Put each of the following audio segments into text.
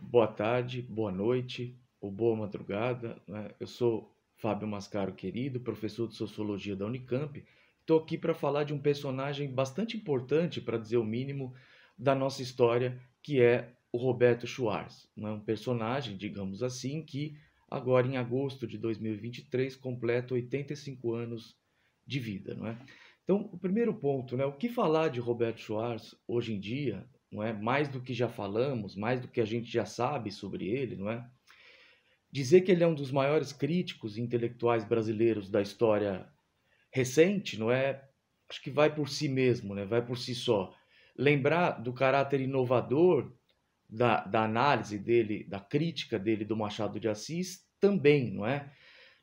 boa tarde, boa noite ou boa madrugada. Né? Eu sou Fábio Mascaro Querido, professor de Sociologia da Unicamp. Estou aqui para falar de um personagem bastante importante, para dizer o mínimo, da nossa história, que é o Roberto Schwarz. Né? Um personagem, digamos assim, que agora em agosto de 2023 completa 85 anos de vida. Não é? Então, o primeiro ponto, né? o que falar de Roberto Schwarz hoje em dia, não é? Mais do que já falamos, mais do que a gente já sabe sobre ele, não é? Dizer que ele é um dos maiores críticos intelectuais brasileiros da história recente, não é? Acho que vai por si mesmo, né? Vai por si só. Lembrar do caráter inovador da, da análise dele, da crítica dele do Machado de Assis também, não é?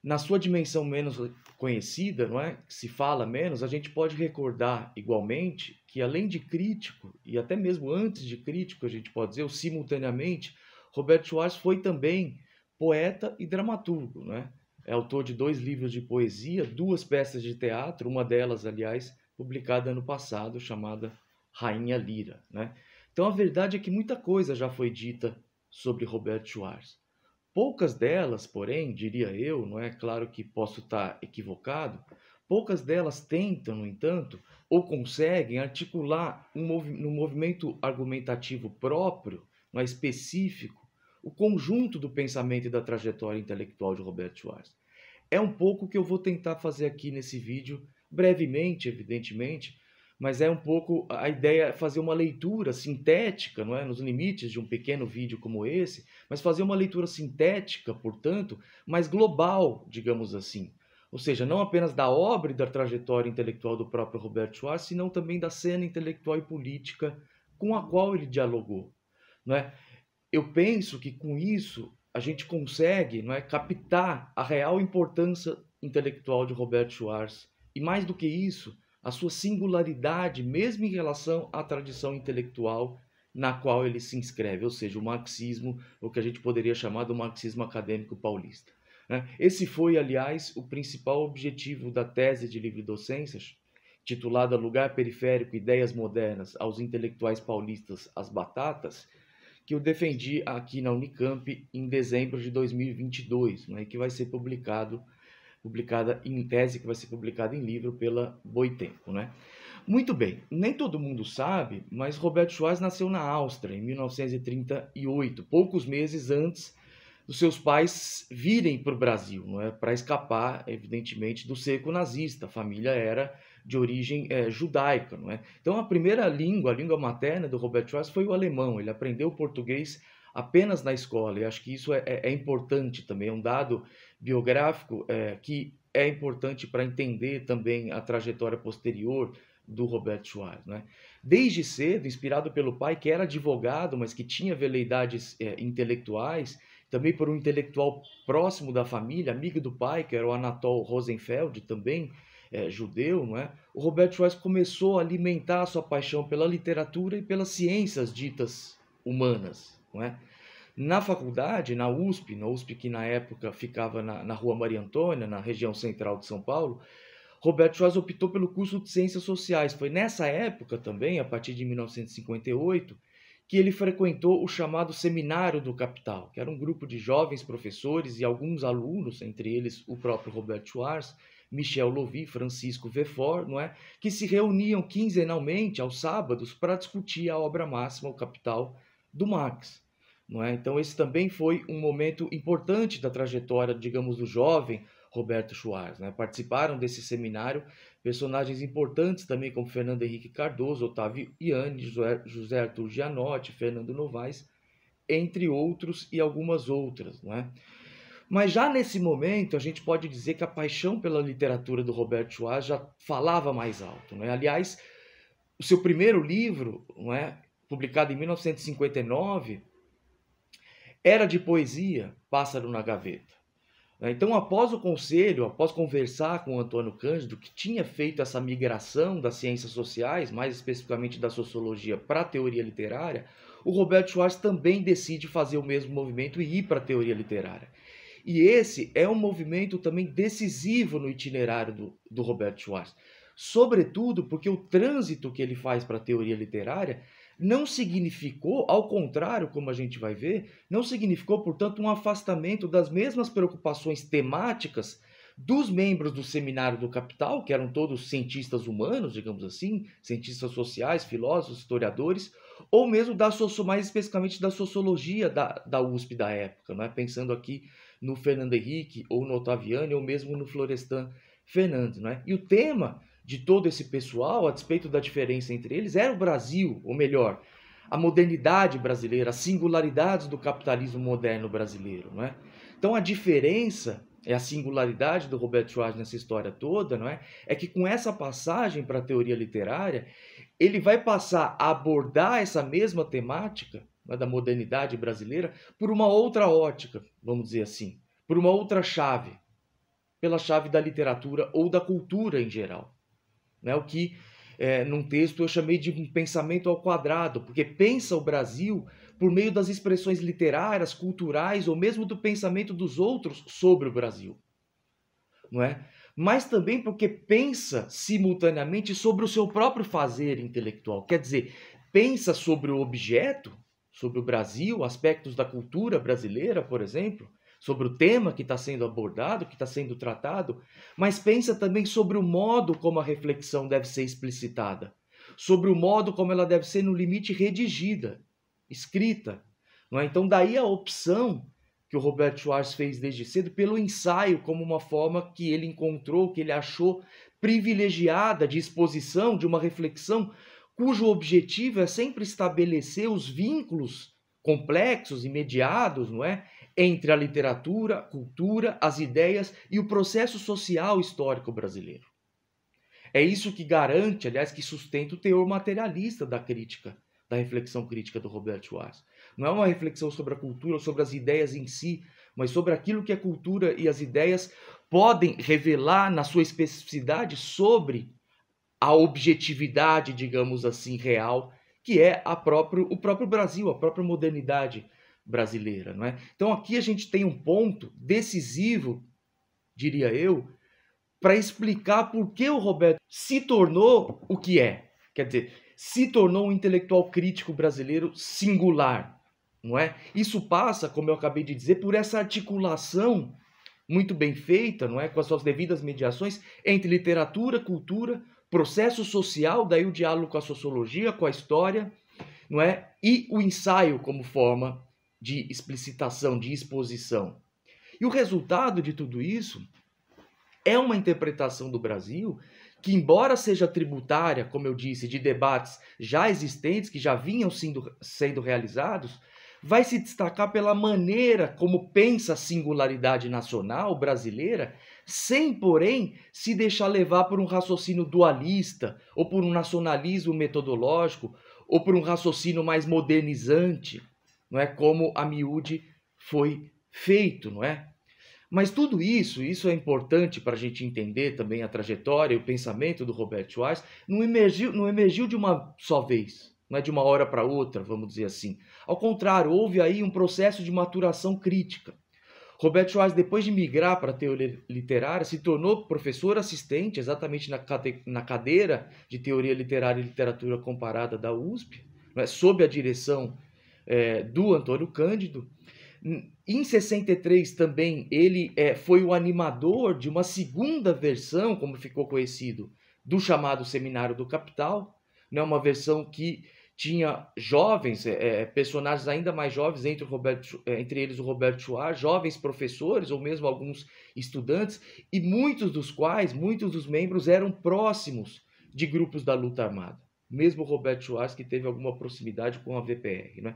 Na sua dimensão menos conhecida, não é? se fala menos, a gente pode recordar igualmente que, além de crítico, e até mesmo antes de crítico, a gente pode dizer, ou simultaneamente, Roberto Schwartz foi também poeta e dramaturgo. Não é? é autor de dois livros de poesia, duas peças de teatro, uma delas, aliás, publicada ano passado, chamada Rainha Lira. Né? Então a verdade é que muita coisa já foi dita sobre Roberto Schwartz. Poucas delas, porém, diria eu, não é claro que posso estar equivocado, poucas delas tentam, no entanto, ou conseguem articular um, movi um movimento argumentativo próprio, não é, específico, o conjunto do pensamento e da trajetória intelectual de Roberto Schwartz. É um pouco o que eu vou tentar fazer aqui nesse vídeo, brevemente, evidentemente, mas é um pouco a ideia é fazer uma leitura sintética, não é, nos limites de um pequeno vídeo como esse, mas fazer uma leitura sintética, portanto, mais global, digamos assim. Ou seja, não apenas da obra e da trajetória intelectual do próprio Roberto Schwartz, senão também da cena intelectual e política com a qual ele dialogou, não é? Eu penso que com isso a gente consegue, não é, captar a real importância intelectual de Roberto Schwartz e mais do que isso, a sua singularidade, mesmo em relação à tradição intelectual na qual ele se inscreve, ou seja, o marxismo, o que a gente poderia chamar do marxismo acadêmico paulista. Né? Esse foi, aliás, o principal objetivo da tese de livre docências, titulada Lugar Periférico, Ideias Modernas aos Intelectuais Paulistas, as Batatas, que eu defendi aqui na Unicamp em dezembro de 2022, né, que vai ser publicado publicada em tese, que vai ser publicada em livro pela Boitempo, né? Muito bem, nem todo mundo sabe, mas Roberto Schwarz nasceu na Áustria em 1938, poucos meses antes dos seus pais virem para o Brasil, não é? para escapar, evidentemente, do cerco nazista. A família era de origem é, judaica. Não é? Então, a primeira língua, a língua materna do Roberto Schwarz foi o alemão. Ele aprendeu português apenas na escola. E acho que isso é, é, é importante também, é um dado biográfico é, que é importante para entender também a trajetória posterior do Roberto Schwarz. Né? Desde cedo, inspirado pelo pai, que era advogado, mas que tinha veleidades é, intelectuais, também por um intelectual próximo da família, amigo do pai, que era o Anatol Rosenfeld, também é, judeu, não é? o Roberto Schwarz começou a alimentar a sua paixão pela literatura e pelas ciências ditas humanas. Não é? Na faculdade, na USP, na USP que na época ficava na, na Rua Maria Antônia, na região central de São Paulo, Roberto Schwartz optou pelo curso de Ciências Sociais. Foi nessa época também, a partir de 1958, que ele frequentou o chamado Seminário do Capital, que era um grupo de jovens professores e alguns alunos, entre eles o próprio Roberto Schwartz, Michel Lovi Francisco Vefor, não é? que se reuniam quinzenalmente aos sábados para discutir a obra máxima, o Capital, do Marx. Não é? Então, esse também foi um momento importante da trajetória, digamos, do jovem Roberto Schwarz. Né? Participaram desse seminário personagens importantes também, como Fernando Henrique Cardoso, Otávio Iane, José Arthur Gianotti, Fernando Novaes, entre outros e algumas outras. Não é? Mas já nesse momento, a gente pode dizer que a paixão pela literatura do Roberto Schwarz já falava mais alto. Não é? Aliás, o seu primeiro livro, não é? publicado em 1959, era de poesia Pássaro na Gaveta. Então, após o conselho, após conversar com Antônio Cândido, que tinha feito essa migração das ciências sociais, mais especificamente da sociologia, para a teoria literária, o Roberto Schwartz também decide fazer o mesmo movimento e ir para a teoria literária. E esse é um movimento também decisivo no itinerário do, do Roberto Schwartz, sobretudo porque o trânsito que ele faz para a teoria literária não significou, ao contrário, como a gente vai ver, não significou, portanto, um afastamento das mesmas preocupações temáticas dos membros do Seminário do Capital, que eram todos cientistas humanos, digamos assim, cientistas sociais, filósofos, historiadores, ou mesmo da mais especificamente da sociologia da, da USP da época, é pensando aqui no Fernando Henrique, ou no Ottaviani, ou mesmo no Florestan Fernandes. é E o tema de todo esse pessoal, a despeito da diferença entre eles, era o Brasil, ou melhor, a modernidade brasileira, as singularidades do capitalismo moderno brasileiro, não é? Então a diferença é a singularidade do Roberto Schwartz nessa história toda, não é? É que com essa passagem para a teoria literária, ele vai passar a abordar essa mesma temática é, da modernidade brasileira por uma outra ótica, vamos dizer assim, por uma outra chave, pela chave da literatura ou da cultura em geral né? o que é, num texto eu chamei de um pensamento ao quadrado, porque pensa o Brasil por meio das expressões literárias, culturais ou mesmo do pensamento dos outros sobre o Brasil. Não é? Mas também porque pensa simultaneamente sobre o seu próprio fazer intelectual. Quer dizer, pensa sobre o objeto, sobre o Brasil, aspectos da cultura brasileira, por exemplo, sobre o tema que está sendo abordado, que está sendo tratado, mas pensa também sobre o modo como a reflexão deve ser explicitada, sobre o modo como ela deve ser, no limite, redigida, escrita. É? Então, daí a opção que o Roberto Schwartz fez desde cedo pelo ensaio como uma forma que ele encontrou, que ele achou privilegiada de exposição, de uma reflexão cujo objetivo é sempre estabelecer os vínculos complexos e não é, entre a literatura, a cultura, as ideias e o processo social histórico brasileiro. É isso que garante, aliás, que sustenta o teor materialista da crítica, da reflexão crítica do Robert Schwartz. Não é uma reflexão sobre a cultura, sobre as ideias em si, mas sobre aquilo que a cultura e as ideias podem revelar na sua especificidade sobre a objetividade, digamos assim, real, que é próprio, o próprio Brasil, a própria modernidade brasileira, não é? Então aqui a gente tem um ponto decisivo, diria eu, para explicar por que o Roberto se tornou o que é. Quer dizer, se tornou um intelectual crítico brasileiro singular, não é? Isso passa, como eu acabei de dizer, por essa articulação muito bem feita, não é, com as suas devidas mediações entre literatura, cultura, processo social, daí o diálogo com a sociologia, com a história, não é? E o ensaio como forma de explicitação, de exposição. E o resultado de tudo isso é uma interpretação do Brasil que, embora seja tributária, como eu disse, de debates já existentes, que já vinham sendo, sendo realizados, vai se destacar pela maneira como pensa a singularidade nacional brasileira, sem, porém, se deixar levar por um raciocínio dualista, ou por um nacionalismo metodológico, ou por um raciocínio mais modernizante não é como a miúde foi feito, não é? Mas tudo isso, isso é importante para a gente entender também a trajetória e o pensamento do Robert Weiss, não emergiu, não emergiu de uma só vez, não é de uma hora para outra, vamos dizer assim. Ao contrário, houve aí um processo de maturação crítica. Robert Weiss, depois de migrar para a teoria literária, se tornou professor assistente exatamente na, na cadeira de teoria literária e literatura comparada da USP, é? sob a direção é, do Antônio Cândido. Em 63 também ele é, foi o animador de uma segunda versão, como ficou conhecido, do chamado Seminário do Capital, né? uma versão que tinha jovens, é, é personagens ainda mais jovens, entre, Roberto, é, entre eles o Roberto Schwarz, jovens professores ou mesmo alguns estudantes, e muitos dos quais, muitos dos membros eram próximos de grupos da luta armada mesmo Roberto Schwarz, que teve alguma proximidade com a VPR. Não é?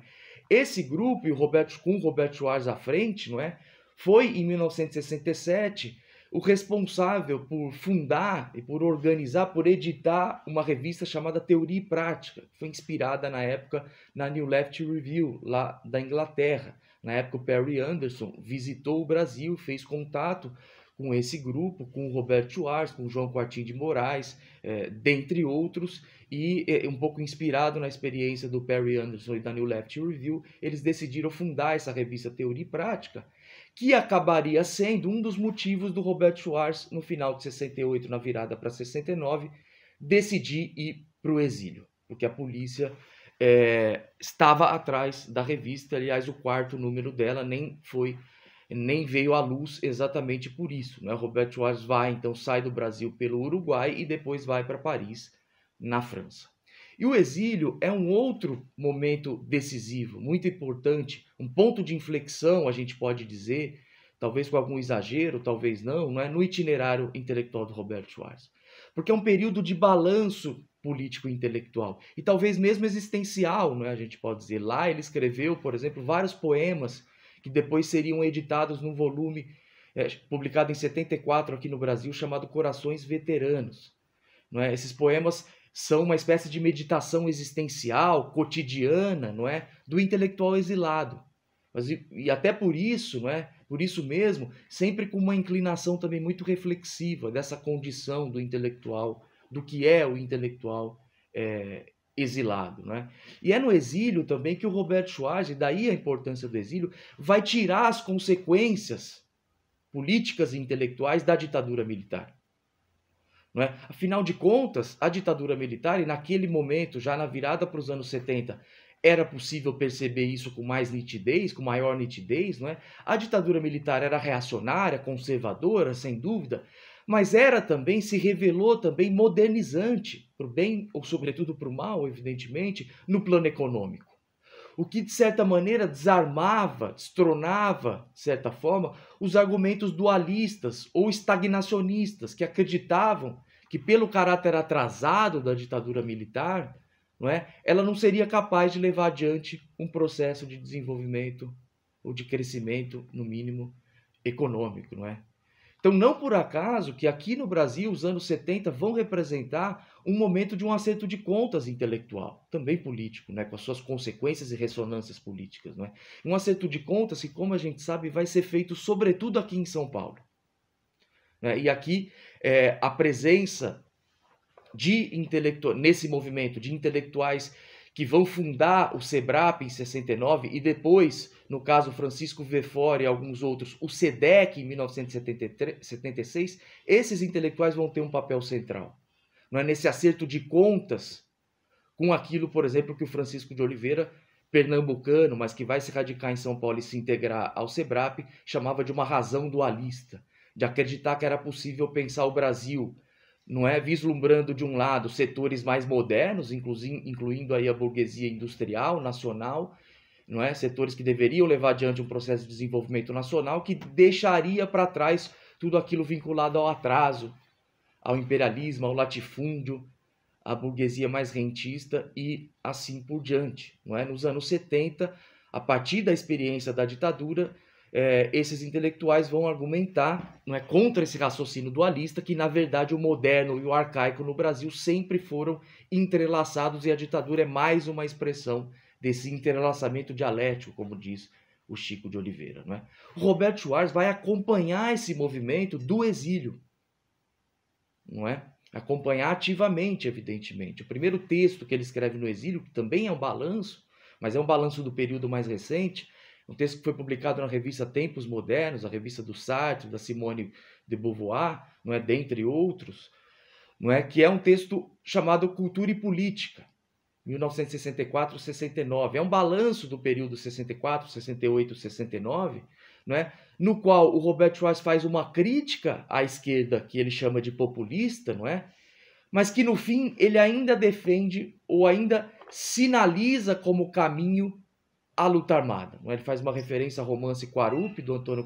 Esse grupo, Robert com Roberto Schwarz à frente, não é? foi em 1967 o responsável por fundar e por organizar, por editar uma revista chamada Teoria e Prática, que foi inspirada na época na New Left Review, lá da Inglaterra. Na época, o Perry Anderson visitou o Brasil, fez contato com esse grupo, com o Roberto Schwartz, com o João Quartinho de Moraes, é, dentre outros, e é, um pouco inspirado na experiência do Perry Anderson e da New Left Review, eles decidiram fundar essa revista Teoria e Prática, que acabaria sendo um dos motivos do Roberto Schwartz, no final de 68, na virada para 69, decidir ir para o exílio, porque a polícia é, estava atrás da revista, aliás, o quarto número dela nem foi nem veio à luz exatamente por isso. Né? Roberto Schwartz vai, então, sai do Brasil pelo Uruguai e depois vai para Paris, na França. E o exílio é um outro momento decisivo, muito importante, um ponto de inflexão, a gente pode dizer, talvez com algum exagero, talvez não, não é no itinerário intelectual do Roberto Schwartz. Porque é um período de balanço político intelectual e talvez mesmo existencial, não é? A gente pode dizer lá ele escreveu, por exemplo, vários poemas que depois seriam editados num volume é, publicado em 74 aqui no Brasil, chamado Corações Veteranos. Não é? Esses poemas são uma espécie de meditação existencial, cotidiana, não é, do intelectual exilado. Mas, e, e até por isso, não é, por isso mesmo, sempre com uma inclinação também muito reflexiva dessa condição do intelectual, do que é o intelectual é, exilado. Né? E é no exílio também que o Roberto e daí a importância do exílio, vai tirar as consequências políticas e intelectuais da ditadura militar. Não é? Afinal de contas, a ditadura militar, e naquele momento, já na virada para os anos 70, era possível perceber isso com mais nitidez, com maior nitidez, não é? A ditadura militar era reacionária, conservadora, sem dúvida, mas era também, se revelou também modernizante para o bem ou, sobretudo, para o mal, evidentemente, no plano econômico. O que, de certa maneira, desarmava, destronava, de certa forma, os argumentos dualistas ou estagnacionistas que acreditavam que, pelo caráter atrasado da ditadura militar, não é, ela não seria capaz de levar adiante um processo de desenvolvimento ou de crescimento, no mínimo, econômico. Não é? Então, não por acaso que aqui no Brasil, os anos 70 vão representar um momento de um acerto de contas intelectual, também político, né, com as suas consequências e ressonâncias políticas. Né? Um acerto de contas que, como a gente sabe, vai ser feito sobretudo aqui em São Paulo. Né? E aqui é, a presença de intelectu... nesse movimento de intelectuais que vão fundar o SEBRAP em 69 e depois, no caso Francisco Vefor e alguns outros, o SEDEC em 1976, esses intelectuais vão ter um papel central não é nesse acerto de contas com aquilo, por exemplo, que o Francisco de Oliveira, pernambucano, mas que vai se radicar em São Paulo e se integrar ao SEBRAP, chamava de uma razão dualista, de acreditar que era possível pensar o Brasil, não é vislumbrando de um lado setores mais modernos, incluindo aí a burguesia industrial nacional, não é, setores que deveriam levar adiante um processo de desenvolvimento nacional que deixaria para trás tudo aquilo vinculado ao atraso, ao imperialismo, ao latifúndio, à burguesia mais rentista e assim por diante. Não é? Nos anos 70, a partir da experiência da ditadura, é, esses intelectuais vão argumentar não é, contra esse raciocínio dualista que, na verdade, o moderno e o arcaico no Brasil sempre foram entrelaçados e a ditadura é mais uma expressão desse entrelaçamento dialético, como diz o Chico de Oliveira. Não é? Roberto Schwarz vai acompanhar esse movimento do exílio não é? Acompanhar ativamente, evidentemente. O primeiro texto que ele escreve no exílio, que também é um balanço, mas é um balanço do período mais recente, um texto que foi publicado na revista Tempos Modernos, a revista do Sartre, da Simone de Beauvoir, não é, dentre outros, não é, que é um texto chamado Cultura e Política, 1964-69. É um balanço do período 64, 68, 69, né? no qual o Robert Royce faz uma crítica à esquerda que ele chama de populista, não é? mas que no fim ele ainda defende ou ainda sinaliza como caminho a luta armada. É? Ele faz uma referência ao romance Quarup, do Antônio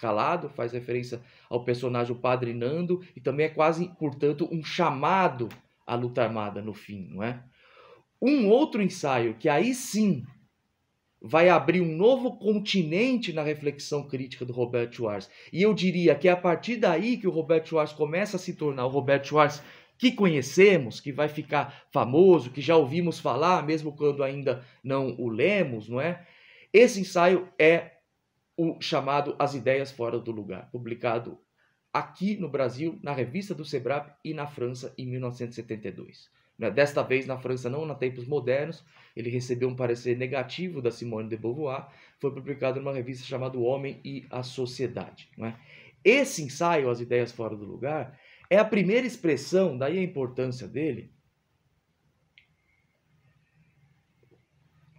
Calado, faz referência ao personagem o Padre Nando, e também é quase, portanto, um chamado à luta armada no fim, não é? Um outro ensaio que aí sim vai abrir um novo continente na reflexão crítica do Roberto Schwartz. E eu diria que é a partir daí que o Roberto Schwartz começa a se tornar o Roberto Schwartz que conhecemos, que vai ficar famoso, que já ouvimos falar, mesmo quando ainda não o lemos, não é? Esse ensaio é o chamado As Ideias Fora do Lugar, publicado aqui no Brasil, na revista do SEBRAP e na França em 1972. Desta vez, na França, não na tempos modernos, ele recebeu um parecer negativo da Simone de Beauvoir, foi publicado numa revista chamada O Homem e a Sociedade. Né? Esse ensaio, As Ideias Fora do Lugar, é a primeira expressão, daí a importância dele,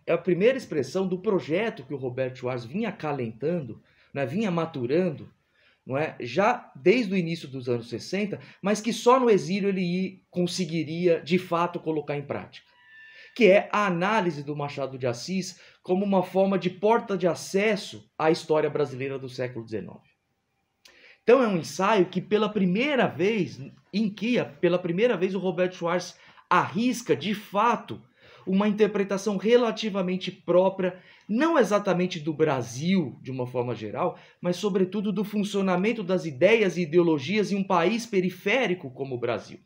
é a primeira expressão do projeto que o Roberto Schwarz vinha acalentando, né? vinha maturando, não é? já desde o início dos anos 60, mas que só no exílio ele conseguiria de fato colocar em prática, que é a análise do Machado de Assis como uma forma de porta de acesso à história brasileira do século XIX. Então é um ensaio que pela primeira vez, em que pela primeira vez o Roberto Schwartz arrisca de fato uma interpretação relativamente própria não exatamente do Brasil de uma forma geral, mas sobretudo do funcionamento das ideias e ideologias em um país periférico como o Brasil.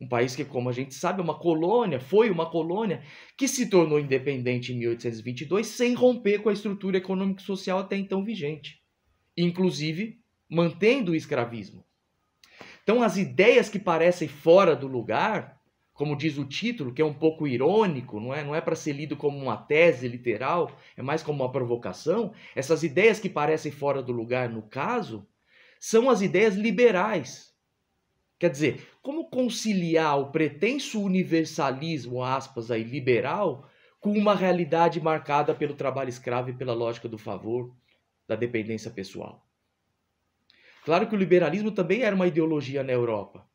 Um país que, como a gente sabe, é uma colônia, foi uma colônia, que se tornou independente em 1822 sem romper com a estrutura econômico-social até então vigente, inclusive mantendo o escravismo. Então, as ideias que parecem fora do lugar como diz o título, que é um pouco irônico, não é, não é para ser lido como uma tese literal, é mais como uma provocação, essas ideias que parecem fora do lugar no caso, são as ideias liberais. Quer dizer, como conciliar o pretenso universalismo, aspas, aí, liberal, com uma realidade marcada pelo trabalho escravo e pela lógica do favor, da dependência pessoal? Claro que o liberalismo também era uma ideologia na Europa.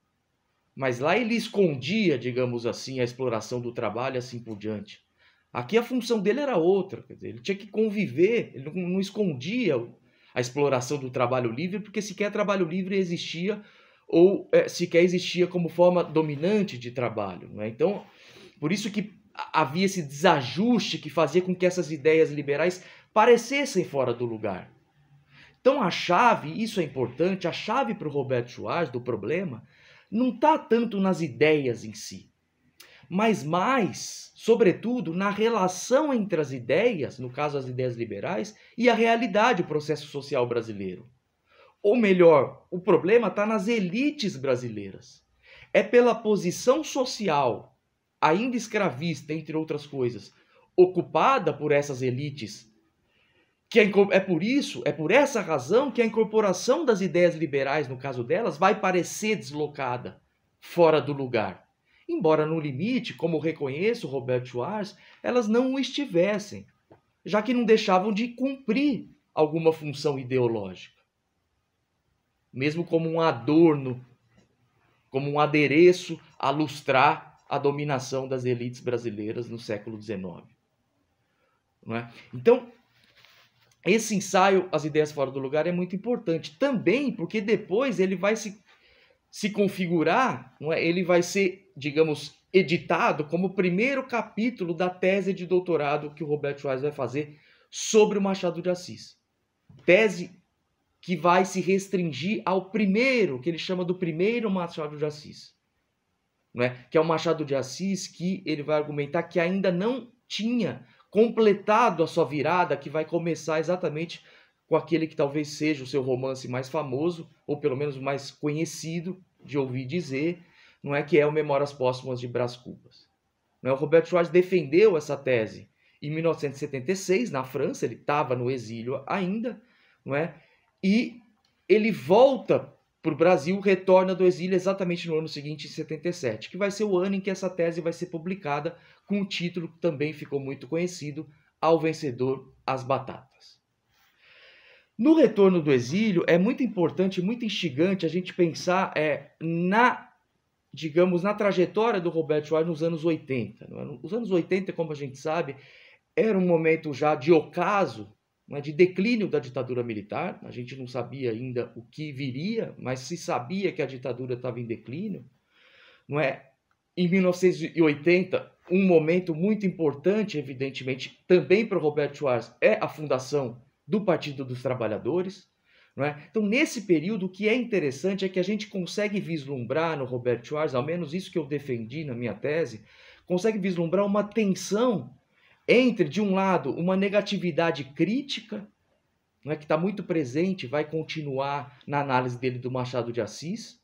Mas lá ele escondia, digamos assim, a exploração do trabalho e assim por diante. Aqui a função dele era outra, dizer, ele tinha que conviver, ele não, não escondia a exploração do trabalho livre, porque sequer trabalho livre existia ou é, sequer existia como forma dominante de trabalho. Né? Então, por isso que havia esse desajuste que fazia com que essas ideias liberais parecessem fora do lugar. Então, a chave, isso é importante, a chave para o Roberto Schwarz do problema não está tanto nas ideias em si, mas mais, sobretudo, na relação entre as ideias, no caso as ideias liberais, e a realidade, o processo social brasileiro. Ou melhor, o problema está nas elites brasileiras. É pela posição social, ainda escravista, entre outras coisas, ocupada por essas elites que é, é por isso, é por essa razão que a incorporação das ideias liberais, no caso delas, vai parecer deslocada, fora do lugar. Embora no limite, como reconheço Robert Schwarz, elas não o estivessem, já que não deixavam de cumprir alguma função ideológica. Mesmo como um adorno, como um adereço a lustrar a dominação das elites brasileiras no século XIX. Não é? Então, esse ensaio, As Ideias Fora do Lugar, é muito importante também porque depois ele vai se, se configurar, é? ele vai ser, digamos, editado como o primeiro capítulo da tese de doutorado que o Robert Schweiz vai fazer sobre o Machado de Assis. Tese que vai se restringir ao primeiro, que ele chama do primeiro Machado de Assis. é? Que é o Machado de Assis que ele vai argumentar que ainda não tinha completado a sua virada, que vai começar exatamente com aquele que talvez seja o seu romance mais famoso, ou pelo menos mais conhecido de ouvir dizer, não é que é o Memórias Póstumas de Brás Cubas. Não é? O Roberto Schwartz defendeu essa tese em 1976 na França, ele estava no exílio ainda, não é? E ele volta para o Brasil, retorna do exílio exatamente no ano seguinte, em 77, que vai ser o ano em que essa tese vai ser publicada com o um título que também ficou muito conhecido, Ao Vencedor, as Batatas. No retorno do exílio, é muito importante, muito instigante a gente pensar é, na, digamos, na trajetória do Roberto Schwartz nos anos 80. É? Os anos 80, como a gente sabe, era um momento já de ocaso né, de declínio da ditadura militar. A gente não sabia ainda o que viria, mas se sabia que a ditadura estava em declínio. Não é? Em 1980, um momento muito importante, evidentemente, também para o Roberto Schwarz, é a fundação do Partido dos Trabalhadores. Não é? Então, nesse período, o que é interessante é que a gente consegue vislumbrar no Roberto Schwarz, ao menos isso que eu defendi na minha tese, consegue vislumbrar uma tensão entre, de um lado, uma negatividade crítica, né, que está muito presente, vai continuar na análise dele do Machado de Assis,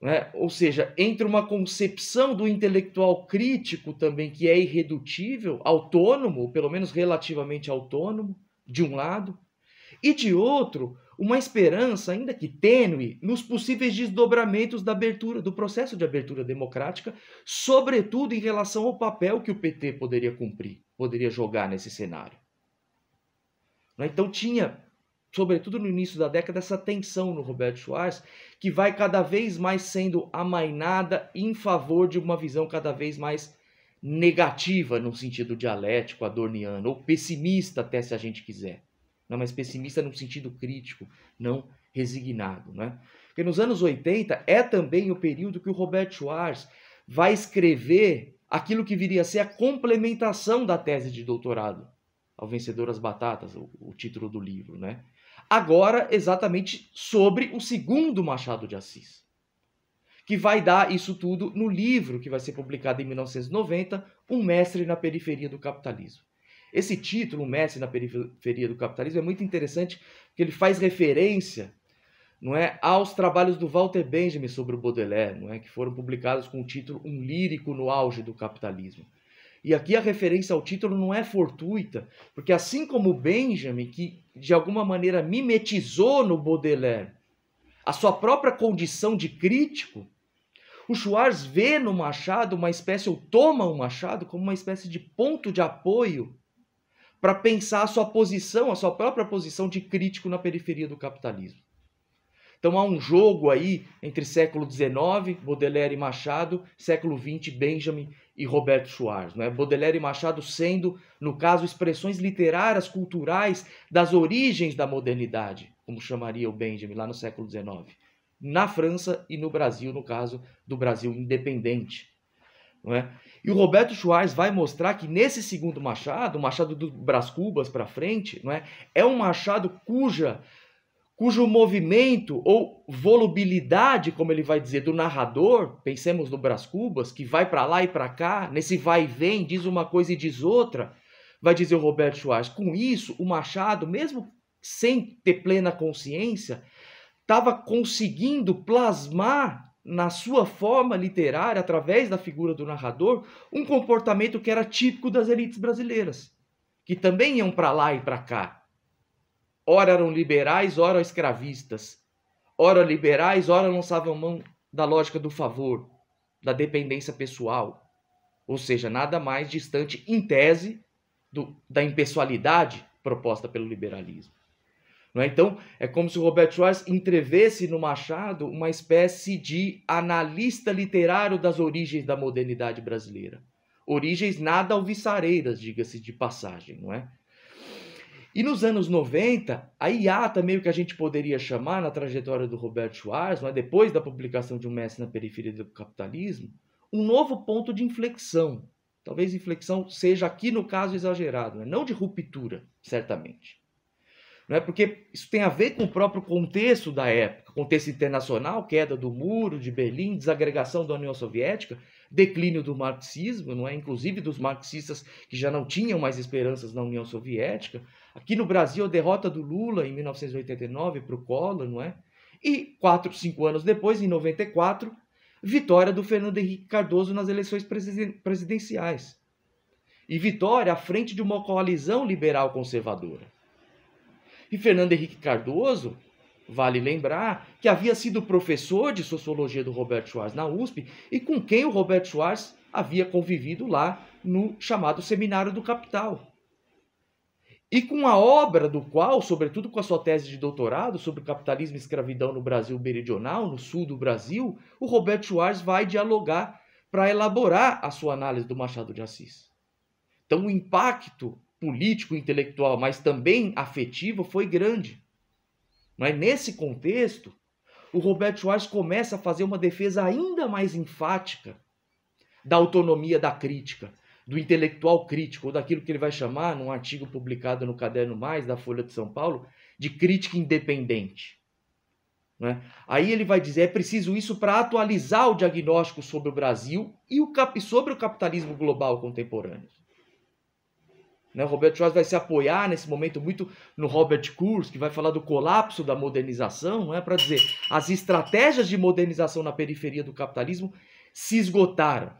né? ou seja, entre uma concepção do intelectual crítico também, que é irredutível, autônomo, pelo menos relativamente autônomo, de um lado, e de outro, uma esperança, ainda que tênue, nos possíveis desdobramentos da abertura, do processo de abertura democrática, sobretudo em relação ao papel que o PT poderia cumprir, poderia jogar nesse cenário. Né? Então tinha, sobretudo no início da década, essa tensão no Roberto Soares que vai cada vez mais sendo amainada em favor de uma visão cada vez mais negativa, num sentido dialético, adorniano, ou pessimista, até se a gente quiser não, mas pessimista num sentido crítico, não resignado. Né? Porque nos anos 80 é também o período que o Robert Schwartz vai escrever aquilo que viria a ser a complementação da tese de doutorado, ao vencedor as batatas, o, o título do livro, né? Agora exatamente sobre o segundo Machado de Assis, que vai dar isso tudo no livro que vai ser publicado em 1990, Um Mestre na Periferia do Capitalismo. Esse título, Messi na periferia do capitalismo, é muito interessante porque ele faz referência não é, aos trabalhos do Walter Benjamin sobre o Baudelaire, não é, que foram publicados com o título Um Lírico no Auge do Capitalismo. E aqui a referência ao título não é fortuita, porque assim como Benjamin, que de alguma maneira mimetizou no Baudelaire a sua própria condição de crítico, o Schwarz vê no Machado uma espécie, ou toma o Machado como uma espécie de ponto de apoio para pensar a sua posição, a sua própria posição de crítico na periferia do capitalismo. Então há um jogo aí entre século XIX, Baudelaire e Machado, século XX, Benjamin e Roberto Schwarz. Né? Baudelaire e Machado sendo, no caso, expressões literárias, culturais das origens da modernidade, como chamaria o Benjamin lá no século XIX, na França e no Brasil, no caso do Brasil independente. Não é? E o Roberto Schwaiz vai mostrar que nesse segundo Machado, o Machado do Brás Cubas para frente, não é? é um Machado cuja cujo movimento ou volubilidade, como ele vai dizer, do narrador, pensemos no Brás Cubas, que vai para lá e para cá, nesse vai e vem, diz uma coisa e diz outra, vai dizer o Roberto Schwartz. Com isso, o Machado, mesmo sem ter plena consciência, estava conseguindo plasmar na sua forma literária, através da figura do narrador, um comportamento que era típico das elites brasileiras, que também iam para lá e para cá. Ora eram liberais, ora escravistas. Ora liberais, ora lançavam mão da lógica do favor, da dependência pessoal. Ou seja, nada mais distante, em tese, do, da impessoalidade proposta pelo liberalismo. Não é? Então, é como se o Robert Schwartz entrevesse no Machado uma espécie de analista literário das origens da modernidade brasileira. Origens nada alviçareiras, diga-se de passagem, não é? E nos anos 90, a IATA, meio que a gente poderia chamar na trajetória do Robert Schwartz, é? depois da publicação de Um Mestre na Periferia do Capitalismo, um novo ponto de inflexão. Talvez inflexão seja aqui, no caso, exagerado, não, é? não de ruptura, certamente é porque isso tem a ver com o próprio contexto da época, contexto internacional, queda do muro de Berlim, desagregação da União Soviética, declínio do marxismo, não é? inclusive dos marxistas que já não tinham mais esperanças na União Soviética. Aqui no Brasil, a derrota do Lula em 1989 para o Collor, não é? E quatro, cinco anos depois, em 94, vitória do Fernando Henrique Cardoso nas eleições presidenciais. E vitória à frente de uma coalizão liberal conservadora. E Fernando Henrique Cardoso, vale lembrar, que havia sido professor de sociologia do Roberto Schwarz na USP e com quem o Roberto Schwarz havia convivido lá no chamado Seminário do Capital. E com a obra do qual, sobretudo com a sua tese de doutorado sobre o capitalismo e escravidão no Brasil meridional, no sul do Brasil, o Roberto Schwarz vai dialogar para elaborar a sua análise do Machado de Assis. Então, o impacto político, intelectual, mas também afetivo, foi grande. Mas é? nesse contexto, o Roberto Schwartz começa a fazer uma defesa ainda mais enfática da autonomia da crítica, do intelectual crítico, ou daquilo que ele vai chamar, num artigo publicado no Caderno Mais, da Folha de São Paulo, de crítica independente. Né? Aí ele vai dizer: é preciso isso para atualizar o diagnóstico sobre o Brasil e o sobre o capitalismo global contemporâneo. Né? O Roberto Schwartz vai se apoiar nesse momento muito no Robert Kurz, que vai falar do colapso da modernização, né? para dizer as estratégias de modernização na periferia do capitalismo se esgotaram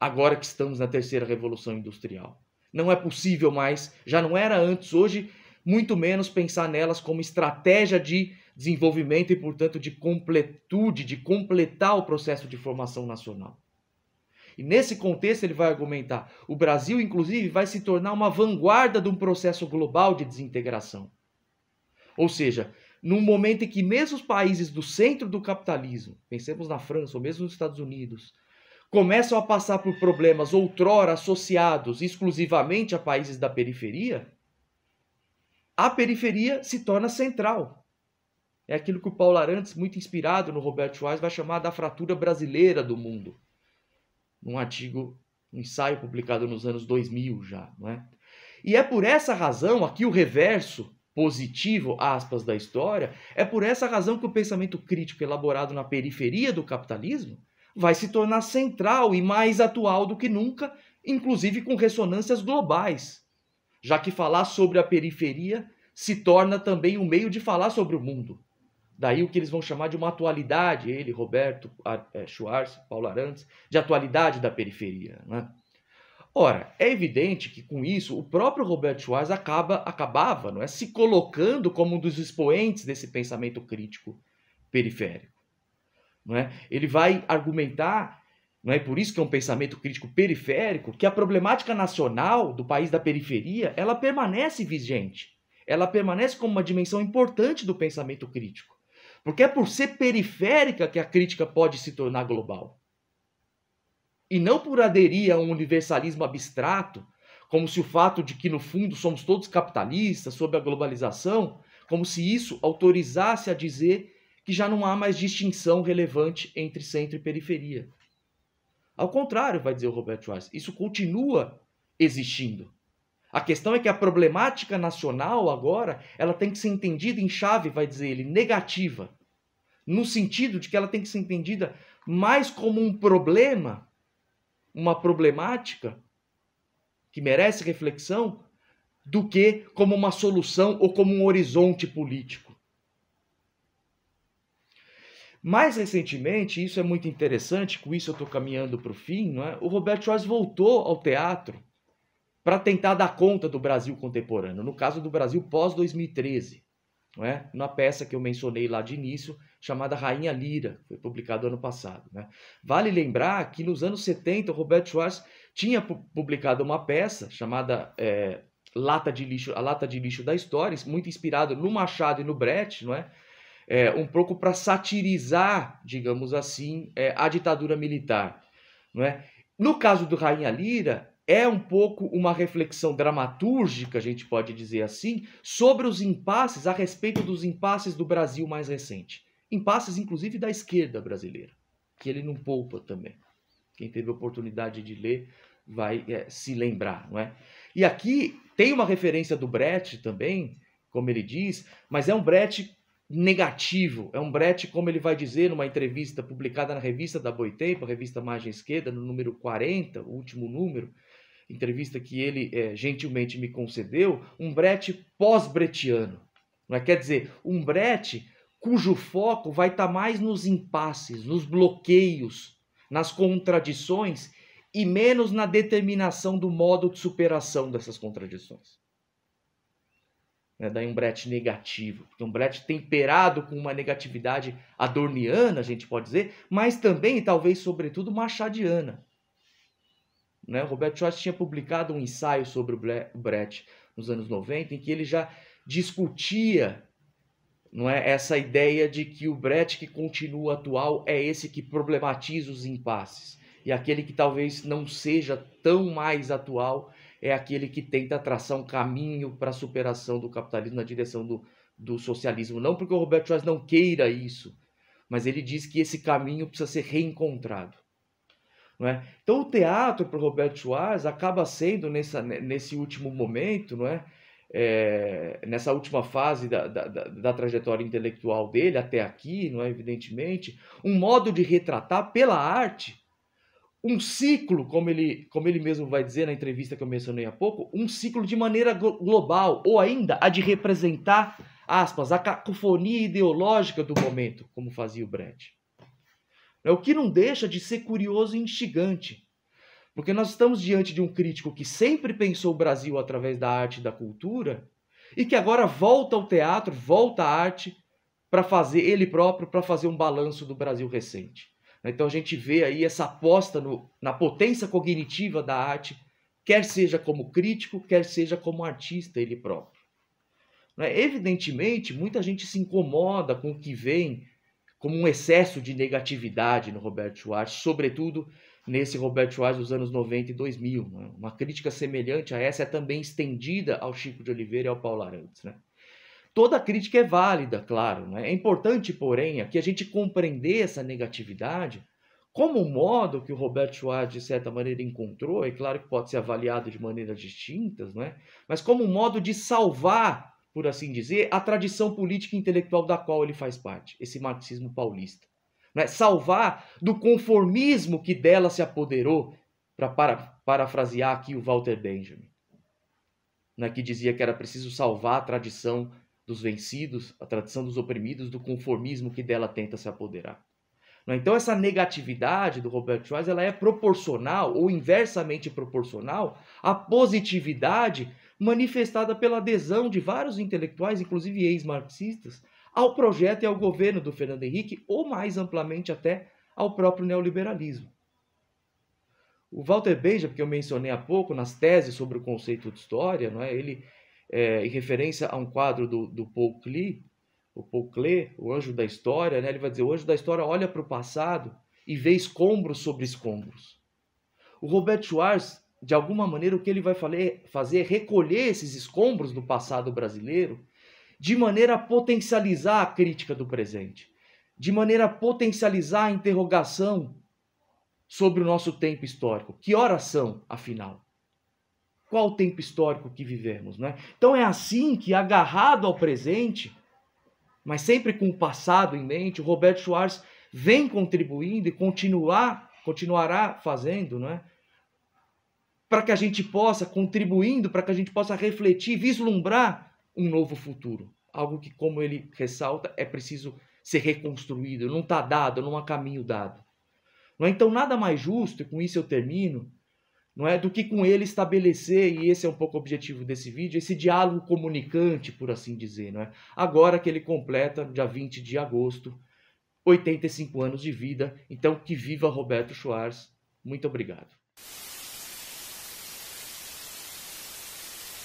agora que estamos na terceira revolução industrial. Não é possível mais, já não era antes, hoje, muito menos pensar nelas como estratégia de desenvolvimento e, portanto, de completude, de completar o processo de formação nacional. E nesse contexto ele vai argumentar: o Brasil, inclusive, vai se tornar uma vanguarda de um processo global de desintegração. Ou seja, num momento em que mesmo os países do centro do capitalismo, pensemos na França ou mesmo nos Estados Unidos, começam a passar por problemas outrora associados exclusivamente a países da periferia, a periferia se torna central. É aquilo que o Paulo Arantes, muito inspirado no Roberto Schweiz, vai chamar da fratura brasileira do mundo num artigo, um ensaio publicado nos anos 2000 já, não é? E é por essa razão, aqui o reverso positivo, aspas, da história, é por essa razão que o pensamento crítico elaborado na periferia do capitalismo vai se tornar central e mais atual do que nunca, inclusive com ressonâncias globais, já que falar sobre a periferia se torna também um meio de falar sobre o mundo. Daí o que eles vão chamar de uma atualidade, ele, Roberto é, Schwartz, Paulo Arantes, de atualidade da periferia. Né? Ora, é evidente que com isso o próprio Roberto Schwartz acaba, acabava não é, se colocando como um dos expoentes desse pensamento crítico periférico. Não é? Ele vai argumentar, não é por isso que é um pensamento crítico periférico, que a problemática nacional do país da periferia ela permanece vigente, ela permanece como uma dimensão importante do pensamento crítico. Porque é por ser periférica que a crítica pode se tornar global. E não por aderir a um universalismo abstrato, como se o fato de que, no fundo, somos todos capitalistas sob a globalização, como se isso autorizasse a dizer que já não há mais distinção relevante entre centro e periferia. Ao contrário, vai dizer o Robert Schwartz, isso continua existindo. A questão é que a problemática nacional agora, ela tem que ser entendida em chave, vai dizer ele, negativa no sentido de que ela tem que ser entendida mais como um problema, uma problemática que merece reflexão, do que como uma solução ou como um horizonte político. Mais recentemente, isso é muito interessante, com isso eu estou caminhando para o fim, não é? o Roberto Schwartz voltou ao teatro para tentar dar conta do Brasil contemporâneo, no caso do Brasil pós-2013 é na peça que eu mencionei lá de início, chamada Rainha Lira, foi publicado ano passado. Né? Vale lembrar que nos anos 70, o Roberto Schwartz tinha publicado uma peça chamada é, Lata de Lixo, A Lata de Lixo da História, muito inspirado no Machado e no Brecht, não é? é um pouco para satirizar, digamos assim, é, a ditadura militar. Não é? No caso do Rainha Lira, é um pouco uma reflexão dramatúrgica, a gente pode dizer assim, sobre os impasses, a respeito dos impasses do Brasil mais recente. Impasses, inclusive, da esquerda brasileira, que ele não poupa também. Quem teve oportunidade de ler vai é, se lembrar, não é? E aqui tem uma referência do Brecht também, como ele diz, mas é um Brecht negativo. É um Brecht, como ele vai dizer numa entrevista publicada na revista da Boitempo, a revista Margem Esquerda, no número 40, o último número, entrevista que ele é, gentilmente me concedeu, um brete pós-bretiano. Né? Quer dizer, um brete cujo foco vai estar tá mais nos impasses, nos bloqueios, nas contradições e menos na determinação do modo de superação dessas contradições. Né? Daí um brete negativo, porque um brete temperado com uma negatividade adorniana, a gente pode dizer, mas também, talvez, sobretudo, machadiana né? Robert Schwartz tinha publicado um ensaio sobre o Brecht nos anos 90, em que ele já discutia não é essa ideia de que o Brecht que continua atual é esse que problematiza os impasses e aquele que talvez não seja tão mais atual é aquele que tenta traçar um caminho para a superação do capitalismo na direção do, do socialismo. Não porque o Robert Schwartz não queira isso, mas ele diz que esse caminho precisa ser reencontrado. Não é? Então o teatro para Roberto Schwarz acaba sendo nessa, nesse último momento, não é? É, nessa última fase da, da, da, trajetória intelectual dele até aqui, não é evidentemente, um modo de retratar pela arte um ciclo, como ele, como ele mesmo vai dizer na entrevista que eu mencionei há pouco, um ciclo de maneira global, ou ainda a de representar, aspas, a cacofonia ideológica do momento, como fazia o Brecht. É o que não deixa de ser curioso e instigante. Porque nós estamos diante de um crítico que sempre pensou o Brasil através da arte e da cultura e que agora volta ao teatro, volta à arte para fazer ele próprio, para fazer um balanço do Brasil recente. Então a gente vê aí essa aposta no, na potência cognitiva da arte, quer seja como crítico, quer seja como artista ele próprio. Né? Evidentemente, muita gente se incomoda com o que vem como um excesso de negatividade no Roberto Schwartz, sobretudo nesse Roberto Schwartz dos anos 90 e 2000. Né? Uma crítica semelhante a essa é também estendida ao Chico de Oliveira e ao Paulo Arantes. Né? Toda crítica é válida, claro. Né? É importante, porém, aqui a gente compreender essa negatividade como um modo que o Roberto Schwartz, de certa maneira, encontrou, é claro que pode ser avaliado de maneiras distintas, né? mas como um modo de salvar por assim dizer, a tradição política e intelectual da qual ele faz parte, esse marxismo paulista. Né? Salvar do conformismo que dela se apoderou, pra, para parafrasear aqui o Walter Benjamin, né? que dizia que era preciso salvar a tradição dos vencidos, a tradição dos oprimidos, do conformismo que dela tenta se apoderar. Né? Então, essa negatividade do Robert Schwartz ela é proporcional ou inversamente proporcional à positividade manifestada pela adesão de vários intelectuais, inclusive ex-marxistas, ao projeto e ao governo do Fernando Henrique, ou mais amplamente até ao próprio neoliberalismo. O Walter Benjamin, que eu mencionei há pouco nas teses sobre o conceito de história, não é? ele, é, em referência a um quadro do, do Paul Klee, o Paul Klee, o anjo da história, né? ele vai dizer: o anjo da história olha para o passado e vê escombros sobre escombros. O Robert Schwartz de alguma maneira, o que ele vai fazer é recolher esses escombros do passado brasileiro de maneira a potencializar a crítica do presente, de maneira a potencializar a interrogação sobre o nosso tempo histórico. Que horas são, afinal? Qual o tempo histórico que vivemos? Né? Então é assim que, agarrado ao presente, mas sempre com o passado em mente, o Roberto Schwartz vem contribuindo e continuar, continuará fazendo, é para que a gente possa, contribuindo, para que a gente possa refletir, vislumbrar um novo futuro. Algo que, como ele ressalta, é preciso ser reconstruído, não está dado, não há caminho dado. Não é, então, nada mais justo, e com isso eu termino, não é do que com ele estabelecer, e esse é um pouco o objetivo desse vídeo, esse diálogo comunicante, por assim dizer. Não é? Agora que ele completa, dia 20 de agosto, 85 anos de vida. Então, que viva Roberto Schwarz. Muito obrigado.